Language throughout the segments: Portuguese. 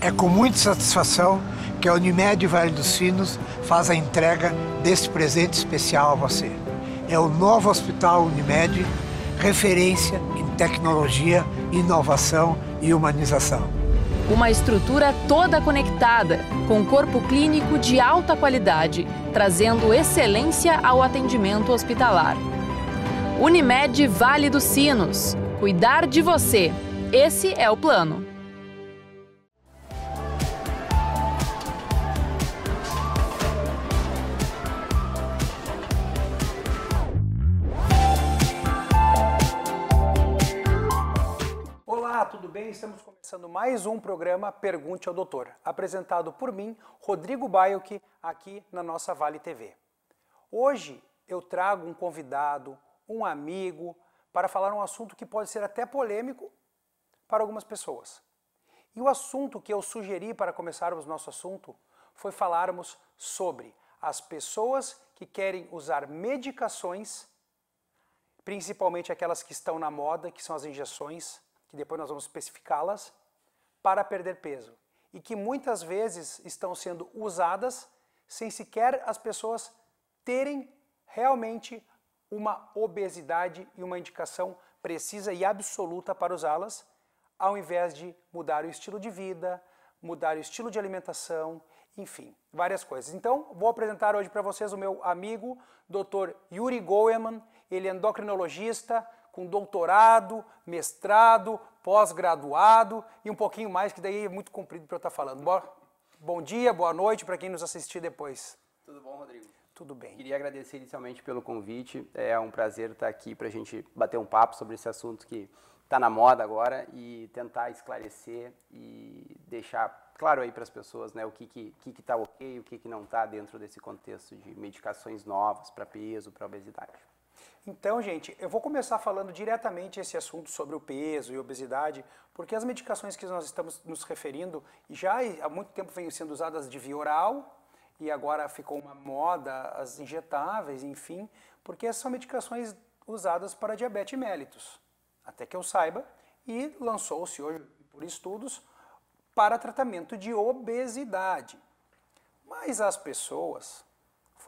É com muita satisfação que a Unimed Vale dos Sinos faz a entrega deste presente especial a você. É o novo Hospital Unimed, referência em tecnologia, inovação e humanização. Uma estrutura toda conectada, com corpo clínico de alta qualidade, trazendo excelência ao atendimento hospitalar. Unimed Vale dos Sinos. Cuidar de você. Esse é o plano. Olá, tudo bem? Estamos começando mais um programa Pergunte ao Doutor, apresentado por mim, Rodrigo Baioc, aqui na nossa Vale TV. Hoje eu trago um convidado, um amigo, para falar um assunto que pode ser até polêmico para algumas pessoas. E o assunto que eu sugeri para começarmos nosso assunto foi falarmos sobre as pessoas que querem usar medicações, principalmente aquelas que estão na moda, que são as injeções, que depois nós vamos especificá-las, para perder peso e que muitas vezes estão sendo usadas sem sequer as pessoas terem realmente uma obesidade e uma indicação precisa e absoluta para usá-las, ao invés de mudar o estilo de vida, mudar o estilo de alimentação, enfim, várias coisas. Então, vou apresentar hoje para vocês o meu amigo, Dr. Yuri Goeman, ele é endocrinologista, com doutorado, mestrado, pós-graduado e um pouquinho mais, que daí é muito comprido para eu estar tá falando. bom dia, boa noite para quem nos assistir depois. Tudo bom, Rodrigo? Tudo bem. Queria agradecer inicialmente pelo convite. É um prazer estar tá aqui para a gente bater um papo sobre esse assunto que está na moda agora e tentar esclarecer e deixar claro aí para as pessoas né, o que está que, que que tá ok, o que, que não está dentro desse contexto de medicações novas para peso, para obesidade. Então, gente, eu vou começar falando diretamente esse assunto sobre o peso e obesidade, porque as medicações que nós estamos nos referindo já há muito tempo vêm sendo usadas de via oral e agora ficou uma moda as injetáveis, enfim, porque são medicações usadas para diabetes mellitus, até que eu saiba, e lançou-se hoje por estudos para tratamento de obesidade. Mas as pessoas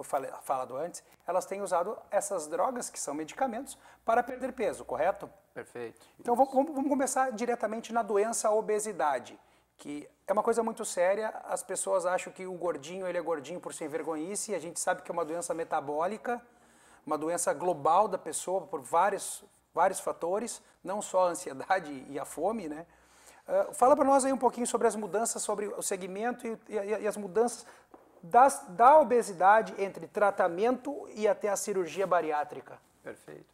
foi falado antes, elas têm usado essas drogas, que são medicamentos, para perder peso, correto? Perfeito. Então vamos, vamos começar diretamente na doença obesidade, que é uma coisa muito séria. As pessoas acham que o gordinho ele é gordinho por sem vergonhice, e a gente sabe que é uma doença metabólica, uma doença global da pessoa por vários, vários fatores, não só a ansiedade e a fome, né? Uh, fala para nós aí um pouquinho sobre as mudanças, sobre o segmento e, e, e as mudanças das, da obesidade entre tratamento e até a cirurgia bariátrica. Perfeito.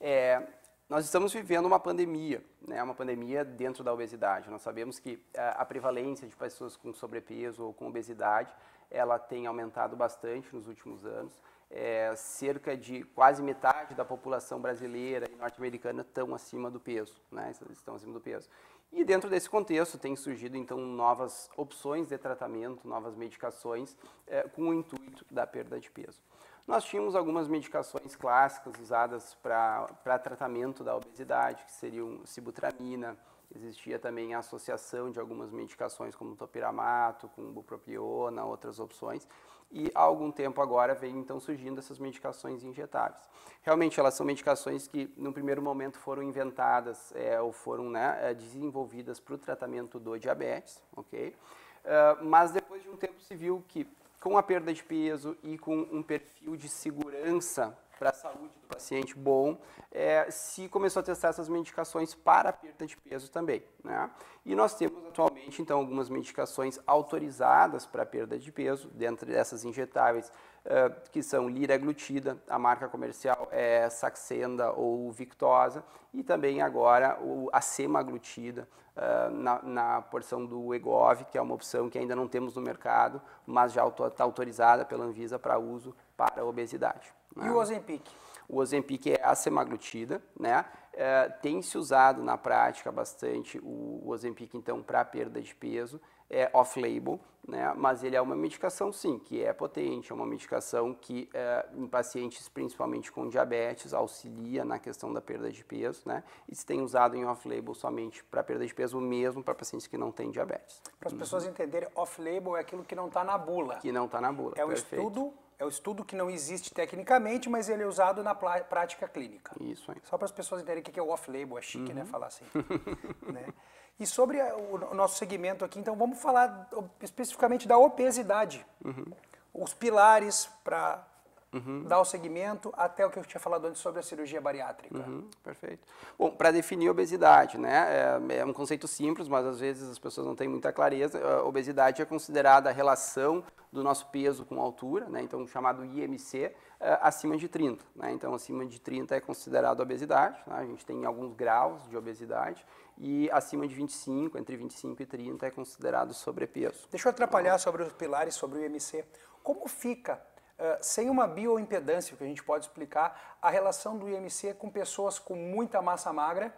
É, nós estamos vivendo uma pandemia, né? uma pandemia dentro da obesidade. Nós sabemos que a, é, a prevalência de pessoas com sobrepeso ou com obesidade, ela tem aumentado bastante nos últimos anos. É, cerca de quase metade da população brasileira e norte-americana estão acima do peso, né? estão acima do peso. E dentro desse contexto tem surgido então novas opções de tratamento, novas medicações é, com o intuito da perda de peso. Nós tínhamos algumas medicações clássicas usadas para tratamento da obesidade, que seriam sibutramina, existia também a associação de algumas medicações como topiramato, com bupropiona, outras opções, e há algum tempo agora vem então surgindo essas medicações injetáveis. Realmente elas são medicações que no primeiro momento foram inventadas é, ou foram né, é, desenvolvidas para o tratamento do diabetes, ok? Uh, mas depois de um tempo se viu que com a perda de peso e com um perfil de segurança para a saúde do paciente bom, é, se começou a testar essas medicações para perda de peso também. Né? E nós temos atualmente, então, algumas medicações autorizadas para perda de peso, dentro dessas injetáveis, é, que são liraglutida, a marca comercial é Saxenda ou Victosa, e também agora o, a semaglutida é, na, na, porção do EGOV, que é uma opção que ainda não temos no mercado, mas já está autorizada pela Anvisa para uso para a obesidade. Né? E o ah. Ozempic? O Ozempic é a semaglutida, né? É, tem se usado na prática bastante o, o Ozempic, então, para perda de peso, é off-label, né? mas ele é uma medicação, sim, que é potente, é uma medicação que é, em pacientes, principalmente com diabetes, auxilia na questão da perda de peso, né? e se tem usado em off-label somente para perda de peso mesmo para pacientes que não têm diabetes. Para as uhum. pessoas entenderem, off-label é aquilo que não está na bula. Que não está na bula, É um estudo é o estudo que não existe tecnicamente, mas ele é usado na prática clínica. Isso aí. Só para as pessoas entenderem o que é o off-label, é chique, né, uhum. né? Falar assim. né? E sobre o nosso segmento aqui, então vamos falar especificamente da obesidade. Uhum. Os pilares para uhum. dar o segmento até o que eu tinha falado antes sobre a cirurgia bariátrica. Uhum, perfeito. Bom, para definir obesidade, né? É, é, um conceito simples, mas às vezes as pessoas não têm muita clareza. A obesidade é considerada a relação do nosso peso com altura, né? Então, chamado IMC, é, acima de 30. Né? Então, acima de 30 é considerado obesidade. Né? A gente tem alguns graus de obesidade e acima de 25, entre 25 e 30 é considerado sobrepeso. Deixa eu atrapalhar então, sobre os pilares, sobre o IMC. Como fica ah, sem uma bioimpedância, que a gente pode explicar, a relação do IMC com pessoas com muita massa magra,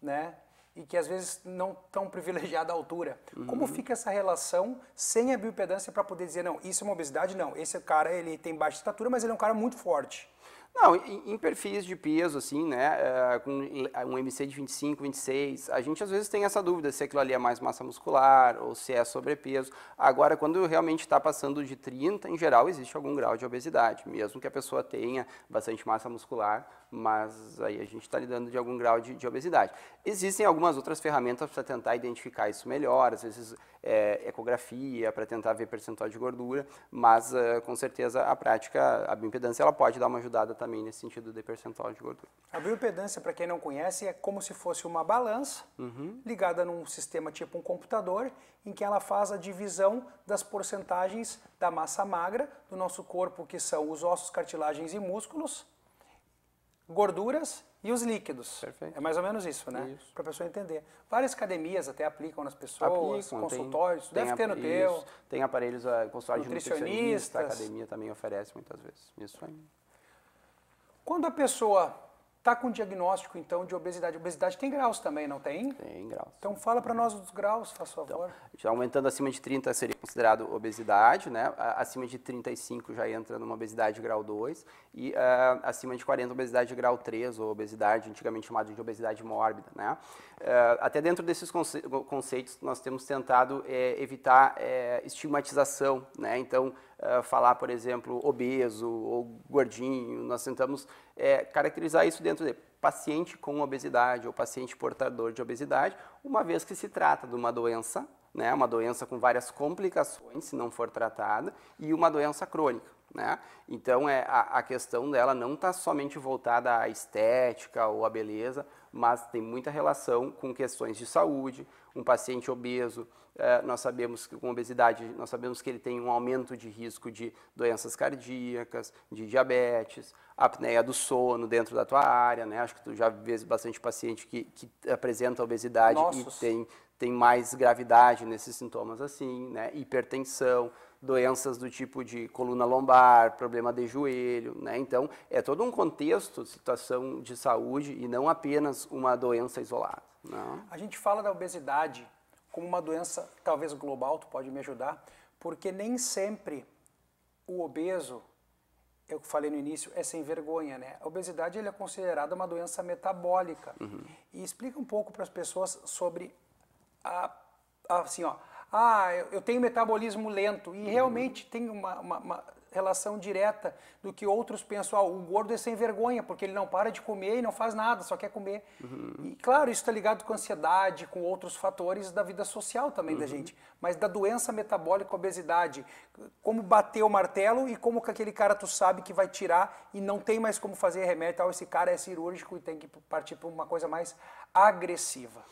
né? E que às vezes não tão privilegiada a altura. Uhum. Como fica essa relação sem a bioimpedância para poder dizer, não, isso é uma obesidade? Não, esse cara ele tem baixa estatura, mas ele é um cara muito forte. Não, em, perfis de peso, assim, né, eh, com um MC de 25, 26, a gente às vezes tem essa dúvida se aquilo ali é mais massa muscular ou se é sobrepeso. Agora, quando realmente está passando de 30, em geral, existe algum grau de obesidade, mesmo que a pessoa tenha bastante massa muscular, mas aí a gente está lidando de algum grau de, de, obesidade. Existem algumas outras ferramentas para tentar identificar isso melhor, às vezes é, ecografia, para tentar ver percentual de gordura, mas uh, com certeza a prática, a bioimpedância, ela pode dar uma ajudada também nesse sentido de percentual de gordura. A bioimpedância, para quem não conhece, é como se fosse uma balança uhum. ligada num sistema tipo um computador, em que ela faz a divisão das porcentagens da massa magra do nosso corpo, que são os ossos, cartilagens e músculos, gorduras e os líquidos. Perfeito. É mais ou menos isso, né? Para a pessoa entender. Várias academias até aplicam nas pessoas, aplicam, consultórios, tem, deve tem ter no teu. Tem aparelhos, eh, consultório de nutricionista, a academia também oferece muitas vezes. Isso aí. Quando a pessoa Tá com diagnóstico, então, de obesidade. Obesidade tem graus também, não tem? Tem graus. Então fala para nós os graus, faz favor. Então, aumentando acima de 30 seria considerado obesidade, né? Acima de 35 já entra numa obesidade grau 2 e uh, acima de 40 obesidade grau 3 ou obesidade antigamente chamada de obesidade mórbida, né? Uh, até dentro desses conce conceitos nós temos tentado é, evitar é, estigmatização, né? Então, eh, falar, por exemplo, obeso ou gordinho, nós tentamos é, caracterizar isso dentro de paciente com obesidade ou paciente portador de obesidade, uma vez que se trata de uma doença, né, uma doença com várias complicações, se não for tratada, e uma doença crônica. Né? Então, é, a, a questão dela não está somente voltada à estética ou à beleza, mas tem muita relação com questões de saúde. Um paciente obeso, é, nós sabemos que com obesidade, nós sabemos que ele tem um aumento de risco de doenças cardíacas, de diabetes, apneia do sono dentro da tua área, né? Acho que tu já vês bastante paciente que, que apresenta obesidade e tem tem mais gravidade nesses sintomas assim, né? Hipertensão, doenças do tipo de coluna lombar, problema de joelho, né? Então, é todo um contexto, situação de saúde e não apenas uma doença isolada. Não? Né? A gente fala da obesidade como uma doença talvez global, tu pode me ajudar, porque nem sempre o obeso, eu falei no início, é sem vergonha, né? A obesidade ele é considerada uma doença metabólica. Uhum. E explica um pouco para as pessoas sobre a, a, assim, ó, ah, eu, eu tenho metabolismo lento. E realmente tem uma, uma, uma relação direta do que outros pensam. Ah, o gordo é sem vergonha, porque ele não para de comer e não faz nada, só quer comer. Uhum. E claro, isso está ligado com ansiedade, com outros fatores da vida social também uhum. da gente. Mas da doença metabólica, obesidade, como bater o martelo e como que aquele cara tu sabe que vai tirar e não tem mais como fazer remédio tal. Esse cara é cirúrgico e tem que partir para uma coisa mais agressiva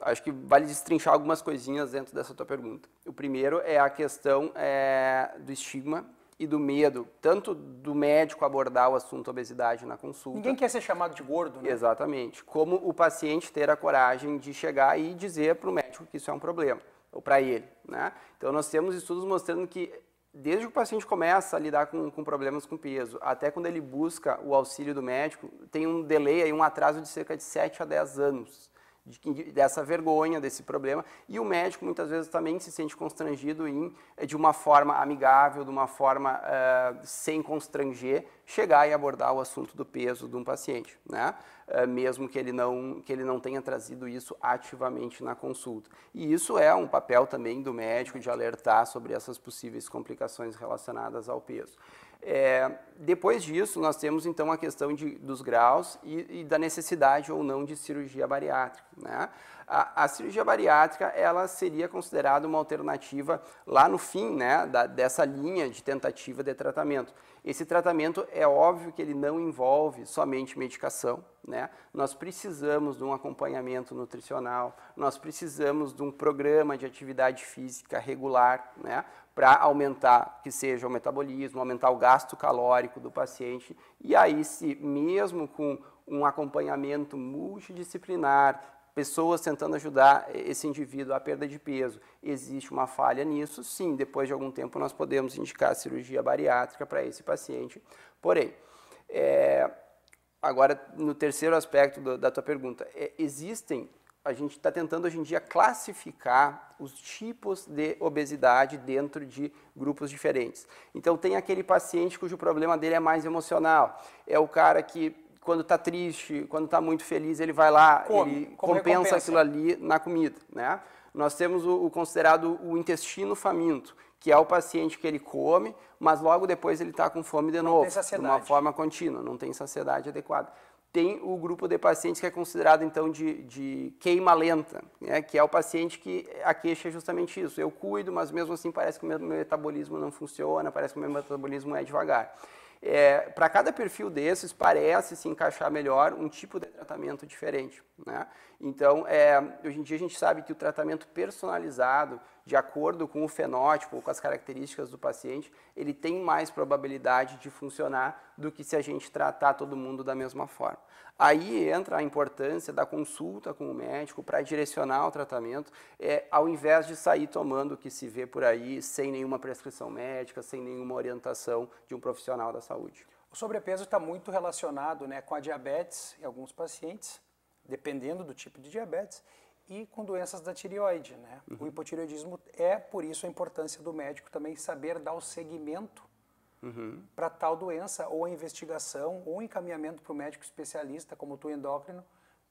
acho que vale destrinchar algumas coisinhas dentro dessa tua pergunta. O primeiro é a questão é, do estigma e do medo, tanto do médico abordar o assunto obesidade na consulta. Ninguém quer ser chamado de gordo, né? Exatamente. Como o paciente ter a coragem de chegar e dizer para o médico que isso é um problema, ou para ele. Né? Então, nós temos estudos mostrando que desde que o paciente começa a lidar com, com, problemas com peso, até quando ele busca o auxílio do médico, tem um delay, aí, um atraso de cerca de 7 a 10 anos de, dessa vergonha, desse problema. E o médico muitas vezes também se sente constrangido em, eh, de uma forma amigável, de uma forma uh, sem constranger, chegar e abordar o assunto do peso de um paciente, né? Uh, mesmo que ele, não, que ele não tenha trazido isso ativamente na consulta. E isso é um papel também do médico de alertar sobre essas possíveis complicações relacionadas ao peso. É, depois disso, nós temos então a questão de, dos graus e, e, da necessidade ou não de cirurgia bariátrica. Né? A, a, cirurgia bariátrica ela seria considerada uma alternativa lá no fim né, da, dessa linha de tentativa de tratamento. Esse tratamento é óbvio que ele não envolve somente medicação. Né? Nós precisamos de um acompanhamento nutricional, nós precisamos de um programa de atividade física regular, né? para aumentar, que seja o metabolismo, aumentar o gasto calórico do paciente. E aí, se mesmo com um acompanhamento multidisciplinar, pessoas tentando ajudar esse indivíduo à perda de peso, existe uma falha nisso, sim, depois de algum tempo nós podemos indicar cirurgia bariátrica para esse paciente. Porém, é, agora no terceiro aspecto do, da tua pergunta, é, existem a gente está tentando hoje em dia classificar os tipos de obesidade dentro de grupos diferentes. Então, tem aquele paciente cujo problema dele é mais emocional. É o cara que, quando está triste, quando está muito feliz, ele vai lá, e compensa aquilo ali na comida. Né? Nós temos o, o considerado o intestino faminto, que é o paciente que ele come, mas logo depois ele está com fome de não novo, de uma forma contínua, não tem saciedade adequada tem o grupo de pacientes que é considerado então de, de queima lenta, né? que é o paciente que a queixa é justamente isso. Eu cuido, mas mesmo assim parece que o meu metabolismo não funciona, parece que o meu metabolismo é devagar. É, Para cada perfil desses, parece se encaixar melhor um tipo de tratamento diferente. Né? Então, é, hoje em dia a gente sabe que o tratamento personalizado, de acordo com o fenótipo, com as características do paciente, ele tem mais probabilidade de funcionar do que se a gente tratar todo mundo da mesma forma. Aí entra a importância da consulta com o médico para direcionar o tratamento, é, ao invés de sair tomando o que se vê por aí sem nenhuma prescrição médica, sem nenhuma orientação de um profissional da saúde. O sobrepeso está muito relacionado né, com a diabetes em alguns pacientes dependendo do tipo de diabetes, e com doenças da tireoide. Né? Uhum. O hipotireoidismo é, por isso, a importância do médico também saber dar o segmento uhum. para tal doença, ou a investigação, ou encaminhamento para o médico especialista, como tu endócrino,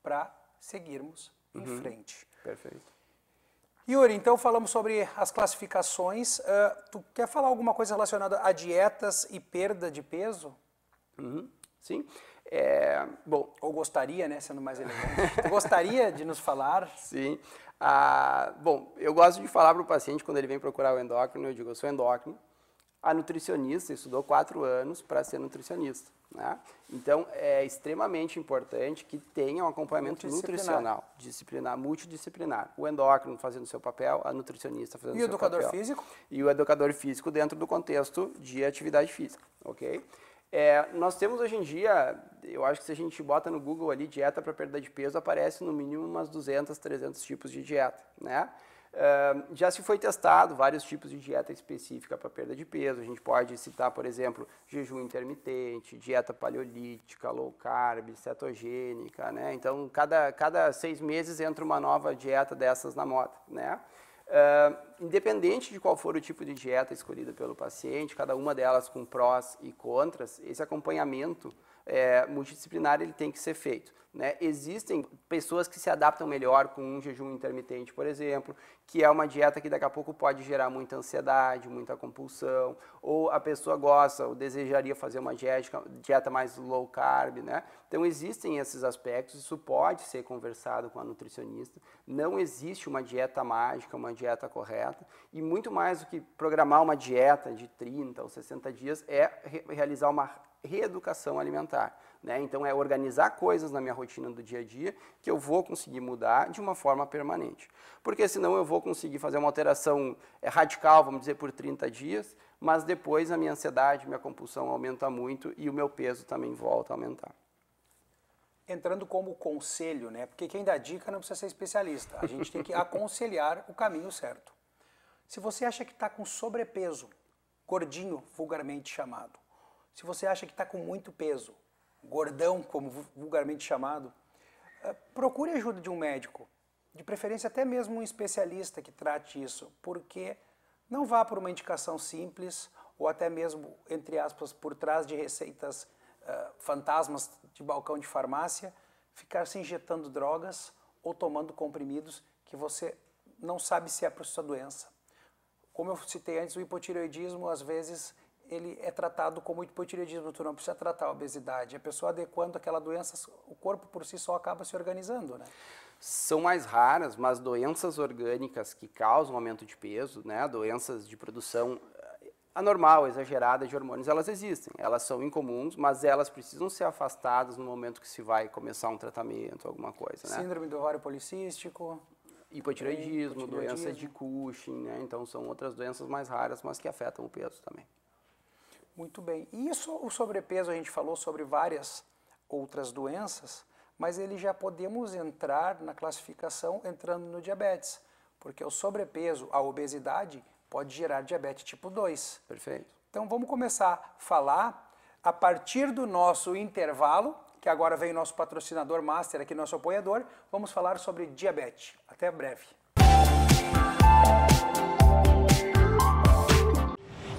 para seguirmos uhum. em frente. Perfeito. Yuri, então falamos sobre as classificações. Uh, tu quer falar alguma coisa relacionada a dietas e perda de peso? Uhum. Sim. É, bom, ou gostaria, né, sendo mais elegante. gostaria de nos falar? Sim. Ah, bom, eu gosto de falar para o paciente quando ele vem procurar o endócrino, eu digo, eu sou endócrino, a nutricionista estudou quatro anos para ser nutricionista. Né? Então, é extremamente importante que tenha um acompanhamento nutricional, disciplinar, multidisciplinar. O endócrino fazendo seu papel, a nutricionista fazendo e seu papel. E o educador físico? E o educador físico dentro do contexto de atividade física, ok? É, nós temos hoje em dia, eu acho que se a gente bota no Google ali dieta para perda de peso, aparece no mínimo umas 200, 300 tipos de dieta, né? Uh, já se foi testado vários tipos de dieta específica para perda de peso. A gente pode citar, por exemplo, jejum intermitente, dieta paleolítica, low carb, cetogênica, né? Então, cada, cada seis meses entra uma nova dieta dessas na moda, né? Uh, independente de qual for o tipo de dieta escolhida pelo paciente, cada uma delas com prós e contras, esse acompanhamento é, multidisciplinar ele tem que ser feito. Né? Existem pessoas que se adaptam melhor com um jejum intermitente, por exemplo, que é uma dieta que daqui a pouco pode gerar muita ansiedade, muita compulsão, ou a pessoa gosta ou desejaria fazer uma dieta, dieta mais low carb. Né? Então existem esses aspectos, isso pode ser conversado com a nutricionista. Não existe uma dieta mágica, uma dieta correta, e muito mais do que programar uma dieta de 30 ou 60 dias é realizar uma reeducação alimentar. Né? Então, é organizar coisas na minha rotina do dia a dia que eu vou conseguir mudar de uma forma permanente. Porque senão eu vou conseguir fazer uma alteração é, radical, vamos dizer, por 30 dias, mas depois a minha ansiedade, minha compulsão aumenta muito e o meu peso também volta a aumentar. Entrando como conselho, né? Porque quem dá dica não precisa ser especialista. A gente tem que aconselhar o caminho certo. Se você acha que está com sobrepeso, gordinho vulgarmente chamado, se você acha que está com muito peso, gordão, como vulgarmente chamado, eh, procure ajuda de um médico, de preferência até mesmo um especialista que trate isso, porque não vá por uma indicação simples ou até mesmo, entre aspas, por trás de receitas uh, fantasmas de balcão de farmácia, ficar se injetando drogas ou tomando comprimidos que você não sabe se é para sua doença. Como eu citei antes, o hipotireoidismo às vezes ele é tratado como hipotireoidismo, tu não precisa tratar a obesidade. A pessoa adequando aquela doença, o corpo por si só acaba se organizando, né? São mais raras, mas doenças orgânicas que causam aumento de peso, né, doenças de produção eh, anormal, exagerada de hormônios, elas existem. Elas são incomuns, mas elas precisam ser afastadas no momento que se vai começar um tratamento, alguma coisa, né? Síndrome do ovário policístico. Hipotireoidismo, doença de Cushing, né? Então são outras doenças mais raras, mas que afetam o peso também. Muito bem. E isso, o sobrepeso, a gente falou sobre várias outras doenças, mas ele já podemos entrar na classificação entrando no diabetes, porque o sobrepeso, a obesidade, pode gerar diabetes tipo 2. Perfeito. Então vamos começar a falar a partir do nosso intervalo, que agora vem nosso patrocinador master aqui, nosso apoiador, vamos falar sobre diabetes. Até breve.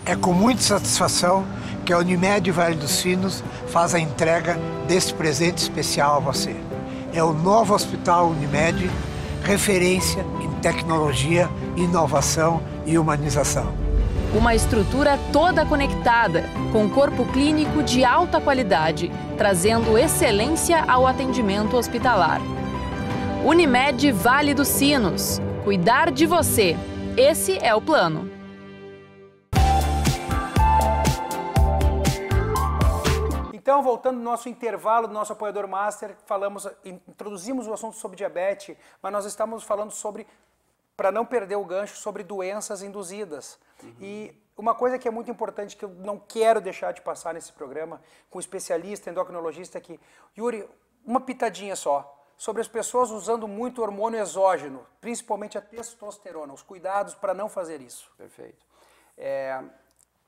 É com muita satisfação que a Unimed Vale dos Sinos faz a entrega deste presente especial a você. É o novo Hospital Unimed, referência em tecnologia, inovação e humanização. Uma estrutura toda conectada, com corpo clínico de alta qualidade, trazendo excelência ao atendimento hospitalar. Unimed Vale dos Sinos. Cuidar de você. Esse é o plano. Então, voltando ao nosso intervalo do nosso apoiador master, falamos, introduzimos o assunto sobre diabetes, mas nós estamos falando sobre, para não perder o gancho, sobre doenças induzidas. Uhum. E uma coisa que é muito importante, que eu não quero deixar de passar nesse programa, com o especialista, endocrinologista aqui. Yuri, uma pitadinha só sobre as pessoas usando muito hormônio exógeno, principalmente a testosterona, os cuidados para não fazer isso. Perfeito. É,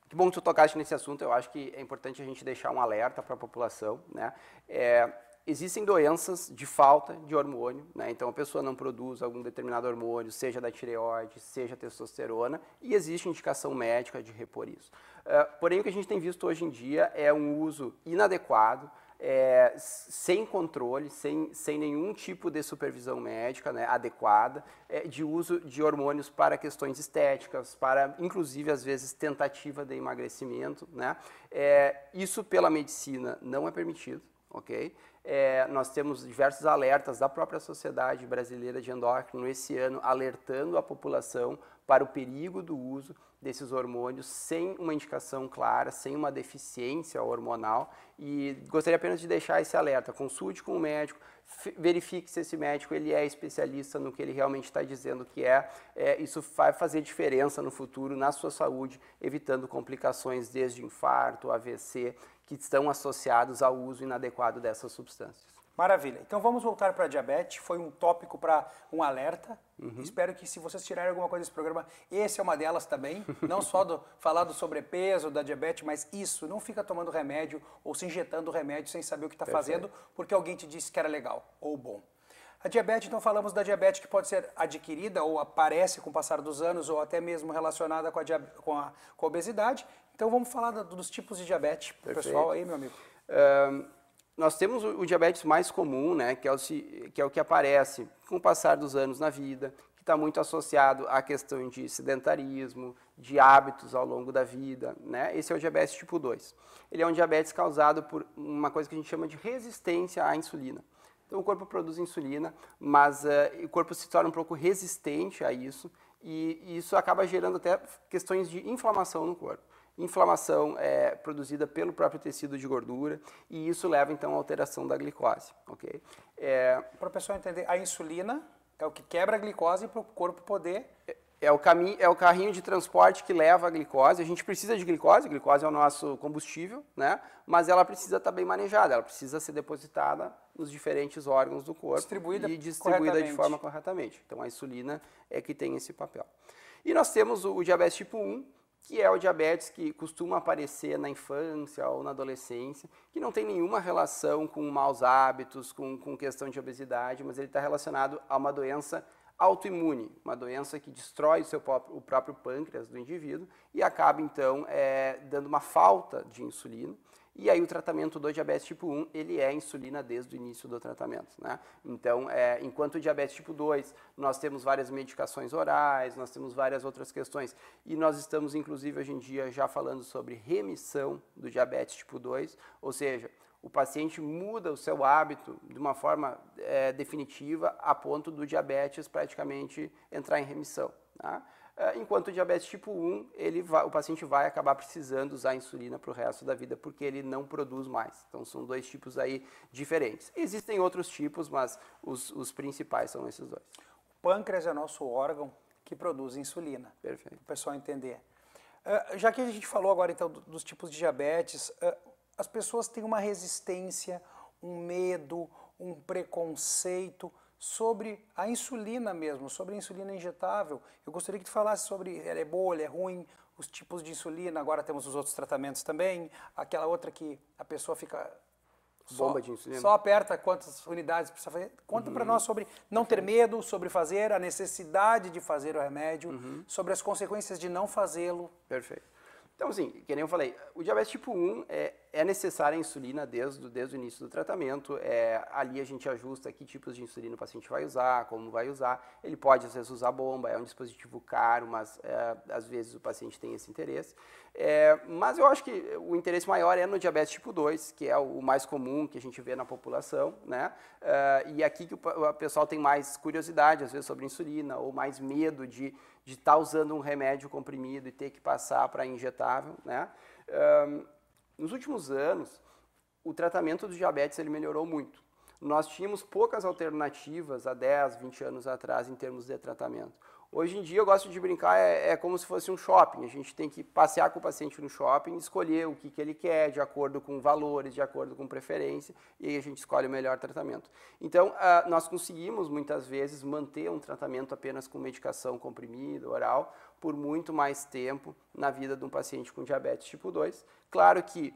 que bom que tu tocaste nesse assunto, eu acho que é importante a gente deixar um alerta para a população, né? É, existem doenças de falta de hormônio, né? então a pessoa não produz algum determinado hormônio, seja da tireoide, seja testosterona, e existe indicação médica de repor isso. É, porém, o que a gente tem visto hoje em dia é um uso inadequado é, sem controle, sem, sem nenhum tipo de supervisão médica né, adequada, é, de uso de hormônios para questões estéticas, para inclusive às vezes tentativa de emagrecimento. Né? É, isso pela medicina não é permitido ok? É, nós temos diversos alertas da própria Sociedade Brasileira de Endócrino esse ano alertando a população para o perigo do uso desses hormônios sem uma indicação clara, sem uma deficiência hormonal. E gostaria apenas de deixar esse alerta: consulte com o médico, verifique se esse médico ele é especialista no que ele realmente está dizendo que é. é. Isso vai fazer diferença no futuro na sua saúde, evitando complicações desde infarto, AVC que estão associados ao uso inadequado dessas substâncias. Maravilha. Então vamos voltar para a diabetes. Foi um tópico para um alerta. Uhum. Espero que se vocês tirarem alguma coisa desse programa, esse é uma delas também. Não só do, falar do sobrepeso, da diabetes, mas isso. Não fica tomando remédio ou se injetando remédio sem saber o que está fazendo, porque alguém te disse que era legal ou bom. A diabetes, então falamos da diabetes que pode ser adquirida ou aparece com o passar dos anos ou até mesmo relacionada com a, com a, com a obesidade. Então vamos falar da, dos tipos de diabetes pessoal aí, meu amigo. Um, nós temos o, o, diabetes mais comum, né, que é, o, que é o que aparece com o passar dos anos na vida, que está muito associado à questão de sedentarismo, de hábitos ao longo da vida. Né? Esse é o diabetes tipo 2. Ele é um diabetes causado por uma coisa que a gente chama de resistência à insulina. Então o corpo produz insulina, mas uh, o corpo se torna um pouco resistente a isso e, e isso acaba gerando até questões de inflamação no corpo inflamação é produzida pelo próprio tecido de gordura e isso leva então à alteração da glicose, ok? É... Para o pessoal entender, a insulina é o que quebra a glicose para o corpo poder é, é o, caminho, é o carrinho de transporte que leva a glicose. A gente precisa de glicose, a glicose é o nosso combustível, né? mas ela precisa estar tá bem manejada, ela precisa ser depositada nos diferentes órgãos do corpo distribuída e distribuída de forma corretamente. Então a insulina é que tem esse papel. E nós temos o, diabetes tipo 1, que é o diabetes que costuma aparecer na infância ou na adolescência, que não tem nenhuma relação com maus hábitos, com, com questão de obesidade, mas ele está relacionado a uma doença autoimune, uma doença que destrói o, seu próprio, o próprio pâncreas do indivíduo e acaba, então, é, dando uma falta de insulina. E aí o tratamento do diabetes tipo 1, ele é insulina desde o início do tratamento, né? Então, é, enquanto o diabetes tipo 2, nós temos várias medicações orais, nós temos várias outras questões, e nós estamos, inclusive, hoje em dia já falando sobre remissão do diabetes tipo 2, ou seja, o paciente muda o seu hábito de uma forma é, definitiva a ponto do diabetes praticamente entrar em remissão. Tá? É, enquanto o diabetes tipo 1, ele vai, o paciente vai acabar precisando usar insulina para o resto da vida porque ele não produz mais. Então são dois tipos aí diferentes. Existem outros tipos, mas os, os principais são esses dois. O pâncreas é nosso órgão que produz insulina. Perfeito. Para o pessoal entender. Uh, já que a gente falou agora então dos tipos de diabetes, uh, as pessoas têm uma resistência, um medo, um preconceito sobre a insulina mesmo, sobre a insulina injetável. Eu gostaria que tu falasse sobre ela é boa, ela é ruim, os tipos de insulina, agora temos os outros tratamentos também, aquela outra que a pessoa fica bomba só, de insulina. Só aperta quantas unidades precisa fazer. Conta uhum. para nós sobre não ter medo, sobre fazer, a necessidade de fazer o remédio, uhum. sobre as consequências de não fazê-lo. Perfeito. Então, assim, que nem eu falei, o diabetes tipo 1 é, é necessária a insulina desde, desde o início do tratamento. É, ali a gente ajusta que tipos de insulina o paciente vai usar, como vai usar. Ele pode, às vezes, usar bomba, é um dispositivo caro, mas é, às vezes o paciente tem esse interesse. É, mas eu acho que o interesse maior é no diabetes tipo 2, que é o mais comum que a gente vê na população, né? É, e aqui que o, o pessoal tem mais curiosidade, às vezes, sobre insulina ou mais medo de, de estar tá usando um remédio comprimido e ter que passar para injetável, né? Um, nos últimos anos, o tratamento do diabetes ele melhorou muito. Nós tínhamos poucas alternativas há 10, 20 anos atrás em termos de tratamento. Hoje em dia eu gosto de brincar, é, é, como se fosse um shopping. A gente tem que passear com o paciente no shopping, escolher o que, que ele quer, de acordo com valores, de acordo com preferência, e aí a gente escolhe o melhor tratamento. Então, uh, nós conseguimos muitas vezes manter um tratamento apenas com medicação comprimida, oral, por muito mais tempo na vida de um paciente com diabetes tipo 2. Claro que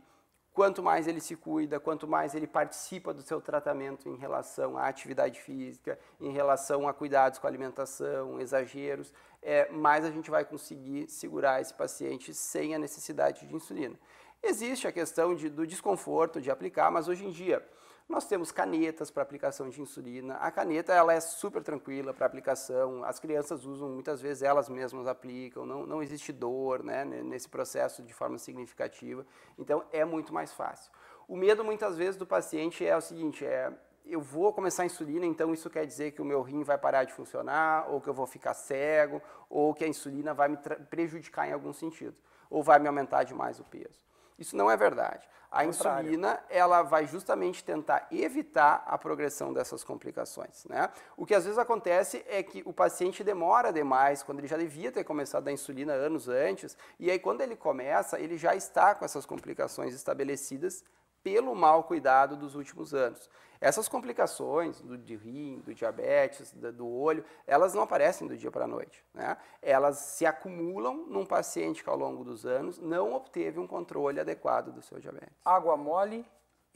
Quanto mais ele se cuida, quanto mais ele participa do seu tratamento em relação à atividade física, em relação a cuidados com a alimentação, exageros, é, mais a gente vai conseguir segurar esse paciente sem a necessidade de insulina. Existe a questão de, do desconforto de aplicar, mas hoje em dia nós temos canetas para aplicação de insulina. A caneta ela é super tranquila para aplicação. As crianças usam, muitas vezes elas mesmas aplicam. Não, não existe dor né, nesse processo de forma significativa. Então é muito mais fácil. O medo muitas vezes do paciente é o seguinte: é eu vou começar a insulina, então isso quer dizer que o meu rim vai parar de funcionar, ou que eu vou ficar cego, ou que a insulina vai me prejudicar em algum sentido, ou vai me aumentar demais o peso. Isso não é verdade a insulina ela vai justamente tentar evitar a progressão dessas complicações. Né? O que às vezes acontece é que o paciente demora demais, quando ele já devia ter começado a insulina anos antes, e aí quando ele começa, ele já está com essas complicações estabelecidas pelo mau cuidado dos últimos anos. Essas complicações do, de rim, do diabetes, do olho, elas não aparecem do dia para a noite. Né? Elas se acumulam num paciente que ao longo dos anos não obteve um controle adequado do seu diabetes. Água mole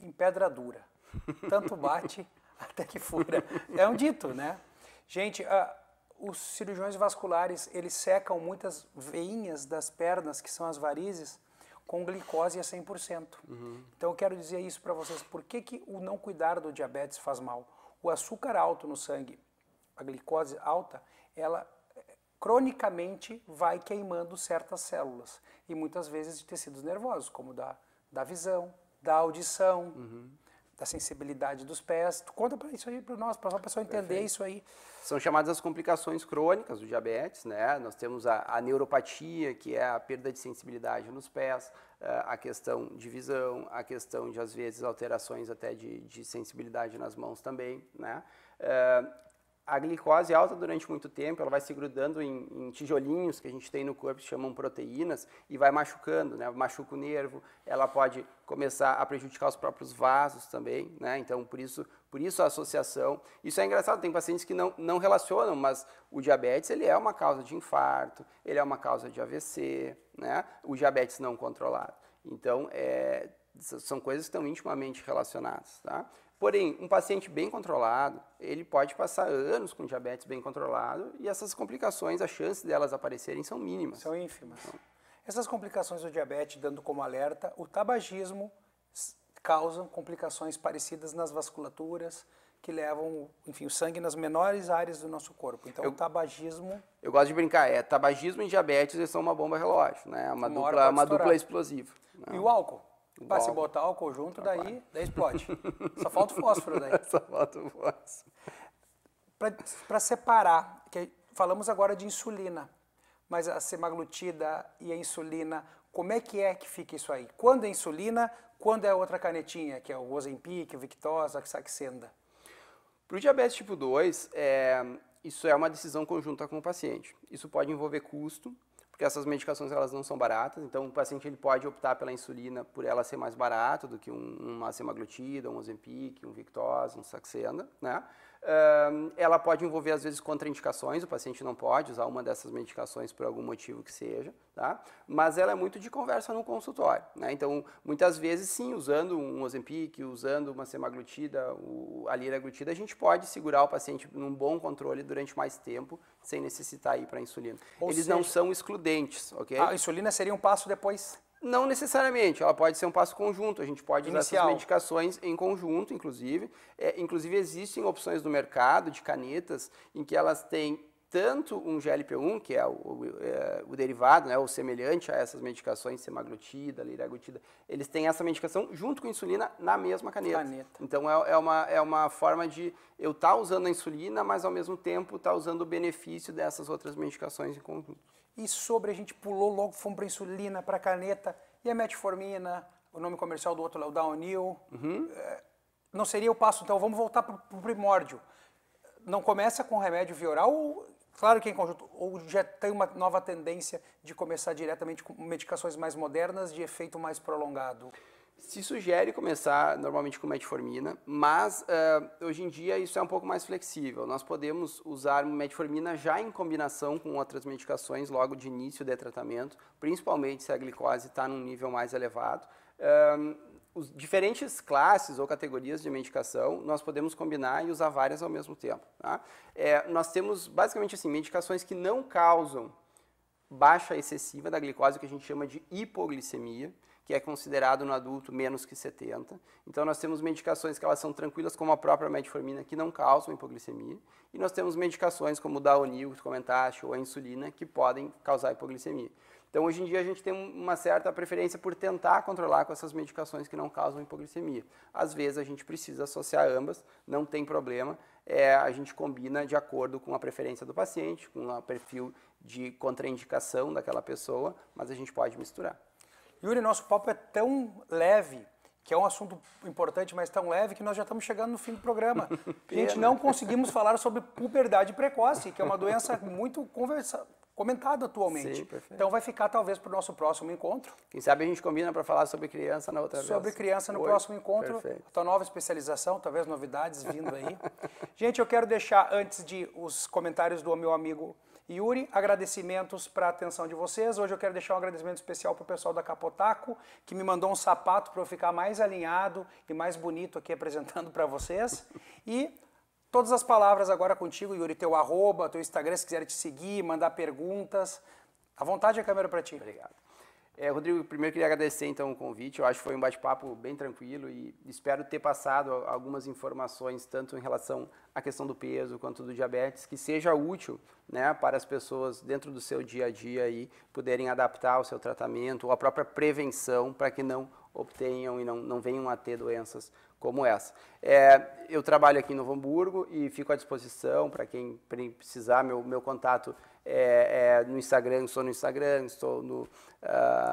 em pedra dura. Tanto bate até que fura. É um dito, né? Gente, uh, os cirurgiões vasculares, eles secam muitas veinhas das pernas, que são as varizes, com glicose a 100%. Uhum. Então eu quero dizer isso para vocês. Por que, que o não cuidar do diabetes faz mal? O açúcar alto no sangue, a glicose alta, ela eh, cronicamente vai queimando certas células e muitas vezes de tecidos nervosos, como da, da visão, da audição. Uhum da sensibilidade dos pés. Tu conta para isso aí para nós, para a pessoa entender Perfeito. isso aí. São chamadas as complicações crônicas do diabetes, né? Nós temos a, a neuropatia, que é a perda de sensibilidade nos pés, eh, a questão de visão, a questão de às vezes alterações até de, de sensibilidade nas mãos também, né? Eh, a glicose alta durante muito tempo, ela vai se grudando em, em, tijolinhos que a gente tem no corpo, que chamam proteínas, e vai machucando, né? Machuca o nervo, ela pode começar a prejudicar os próprios vasos também, né? Então, por isso, por isso a associação. Isso é engraçado, tem pacientes que não, não relacionam, mas o diabetes, ele é uma causa de infarto, ele é uma causa de AVC, né? O diabetes não controlado. Então, é, são coisas que estão intimamente relacionadas, tá? Porém, um paciente bem controlado, ele pode passar anos com diabetes bem controlado e essas complicações, as chances delas aparecerem são mínimas. São ínfimas. Então, essas complicações do diabetes, dando como alerta, o tabagismo causam complicações parecidas nas vasculaturas, que levam, enfim, o sangue nas menores áreas do nosso corpo. Então, eu, o tabagismo... Eu gosto de brincar, é, tabagismo e diabetes são uma bomba relógio, né? É uma, uma dupla, uma dupla explosiva. Não. Né? E o álcool? Vai se botar o conjunto daí, daí explode. Só falta o fósforo daí. Só falta o fósforo. Para separar, que falamos agora de insulina, mas a semaglutida e a insulina, como é que é que fica isso aí? Quando é insulina, quando é outra canetinha, que é o Ozempic, o Victoza, o Saxenda? Para o diabetes tipo 2, é, isso é uma decisão conjunta com o paciente. Isso pode envolver custo, porque essas medicações elas não são baratas, então o paciente ele pode optar pela insulina por ela ser mais barata do que um, uma semaglutida, um Ozempic, um victose, um Saxenda, né? ela pode envolver, às vezes, contraindicações, o paciente não pode usar uma dessas medicações por algum motivo que seja, tá? mas ela é muito de conversa no consultório. Né? Então, muitas vezes, sim, usando um Ozempic, usando uma semaglutida, a liraglutida, a gente pode segurar o paciente num bom controle durante mais tempo, sem necessitar ir para insulina. Ou Eles seja, não são excludentes, ok? A insulina seria um passo depois? Não necessariamente, ela pode ser um passo conjunto, a gente pode Inicial. usar essas medicações em conjunto, inclusive. É, inclusive, existem opções no mercado de canetas em que elas têm tanto um GLP-1, que é o, o, é, o derivado, né, o semelhante a essas medicações, semaglutida, liraglutida, eles têm essa medicação junto com insulina na mesma caneta. caneta. Então é, é, uma, é uma forma de eu estar tá usando a insulina, mas ao mesmo tempo estar tá usando o benefício dessas outras medicações em conjunto e sobre a gente pulou logo, fomos para insulina, para caneta e a metformina, o nome comercial do outro é o Downhill. Uhum. É, não seria o passo, então vamos voltar para o primórdio. Não começa com remédio via oral ou, claro que em conjunto, ou já tem uma nova tendência de começar diretamente com medicações mais modernas de efeito mais prolongado? Se sugere começar normalmente com metformina, mas uh, hoje em dia isso é um pouco mais flexível. Nós podemos usar metformina já em combinação com outras medicações logo de início de tratamento, principalmente se a glicose está num nível mais elevado. Uh, os diferentes classes ou categorias de medicação nós podemos combinar e usar várias ao mesmo tempo. Tá? É, nós temos basicamente assim medicações que não causam baixa excessiva da glicose, que a gente chama de hipoglicemia que é considerado no adulto menos que 70. Então nós temos medicações que elas são tranquilas, como a própria metformina, que não causam hipoglicemia, e nós temos medicações como o Daonil, que tu comentaste, ou a insulina, que podem causar hipoglicemia. Então hoje em dia a gente tem uma certa preferência por tentar controlar com essas medicações que não causam hipoglicemia. Às vezes a gente precisa associar ambas, não tem problema, é, a gente combina de acordo com a preferência do paciente, com o perfil de contraindicação daquela pessoa, mas a gente pode misturar. Yuri, nosso papo é tão leve, que é um assunto importante, mas tão leve, que nós já estamos chegando no fim do programa. a gente não conseguimos falar sobre puberdade precoce, que é uma doença muito conversa, atualmente. Sim, então vai ficar talvez para o nosso próximo encontro. Quem sabe a gente combina para falar sobre criança na outra sobre vez. Sobre criança no Oi, próximo encontro. Perfeito. A tua nova especialização, talvez novidades vindo aí. gente, eu quero deixar antes de os comentários do meu amigo Yuri, agradecimentos para a atenção de vocês. Hoje eu quero deixar um agradecimento especial para o pessoal da Capotaco, que me mandou um sapato para eu ficar mais alinhado e mais bonito aqui apresentando para vocês. E todas as palavras agora contigo, Yuri, teu arroba, teu Instagram, se quiser te seguir, mandar perguntas. À vontade a câmera para ti. Obrigado. É, Rodrigo, primeiro queria agradecer então o convite. Eu acho que foi um bate-papo bem tranquilo e espero ter passado algumas informações tanto em relação à questão do peso quanto do diabetes que seja útil, né, para as pessoas dentro do seu dia a dia aí poderem adaptar o seu tratamento ou a própria prevenção para que não obtenham e não, não venham a ter doenças como essa. É, eu trabalho aqui em Novo Hamburgo e fico à disposição para quem precisar. Meu, meu contato é, é no Instagram, estou no Instagram, estou no, uh,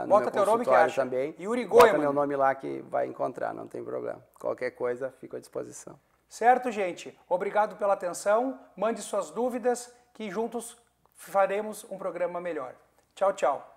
no Bota meu teu nome que acha. também. Yuri Goiman. Bota meu nome lá que vai encontrar, não tem problema. Qualquer coisa, fico à disposição. Certo, gente? Obrigado pela atenção. Mande suas dúvidas que juntos faremos um programa melhor. Tchau, tchau.